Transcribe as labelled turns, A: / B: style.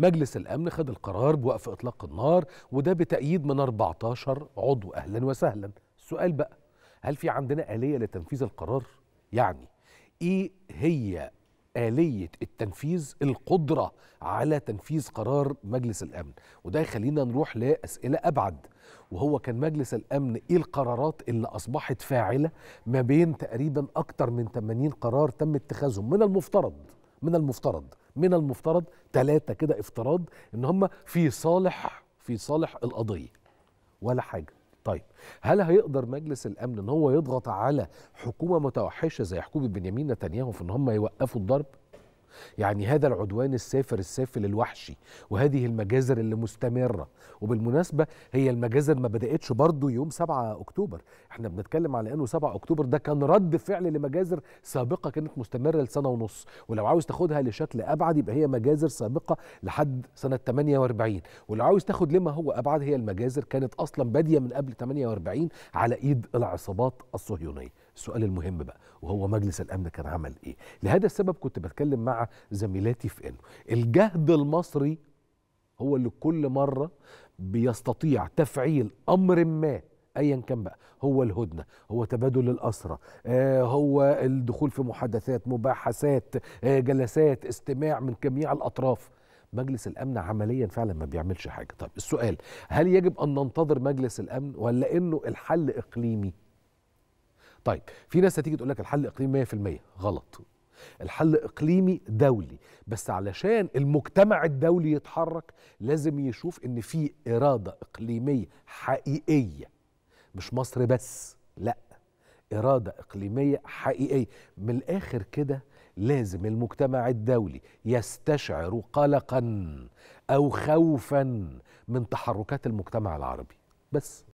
A: مجلس الأمن خد القرار بوقف إطلاق النار وده بتأييد من 14 عضو أهلا وسهلا السؤال بقى هل في عندنا آلية لتنفيذ القرار؟ يعني إيه هي آلية التنفيذ القدرة على تنفيذ قرار مجلس الأمن وده يخلينا نروح لأسئلة أبعد وهو كان مجلس الأمن إيه القرارات اللي أصبحت فاعلة ما بين تقريبا أكتر من 80 قرار تم اتخاذهم من المفترض من المفترض من المفترض ثلاثه كده افتراض ان هم في صالح في صالح القضيه ولا حاجه طيب هل هيقدر مجلس الامن ان هو يضغط على حكومه متوحشه زي حكومه بنيامين نتنياهو في ان هم يوقفوا الضرب يعني هذا العدوان السافر السافل الوحشي وهذه المجازر اللي مستمرة وبالمناسبة هي المجازر ما بدأتش برضه يوم 7 أكتوبر احنا بنتكلم على أنه 7 أكتوبر ده كان رد فعل لمجازر سابقة كانت مستمرة لسنة ونص ولو عاوز تاخدها لشكل أبعد يبقى هي مجازر سابقة لحد سنة 48 ولو عاوز تاخد لما هو أبعد هي المجازر كانت أصلا بادية من قبل 48 على إيد العصابات الصهيونية السؤال المهم بقى وهو مجلس الامن كان عمل ايه لهذا السبب كنت بتكلم مع زميلاتي في انه الجهد المصري هو اللي كل مره بيستطيع تفعيل امر ما ايا كان بقى هو الهدنه هو تبادل الاسرى آه هو الدخول في محادثات مباحثات آه جلسات استماع من جميع الاطراف مجلس الامن عمليا فعلا ما بيعملش حاجه طب السؤال هل يجب ان ننتظر مجلس الامن ولا انه الحل اقليمي طيب في ناس هتيجي تقول لك الحل اقليمي 100% غلط الحل اقليمي دولي بس علشان المجتمع الدولي يتحرك لازم يشوف ان في اراده اقليميه حقيقيه مش مصر بس لا اراده اقليميه حقيقيه من الاخر كده لازم المجتمع الدولي يستشعر قلقا او خوفا من تحركات المجتمع العربي بس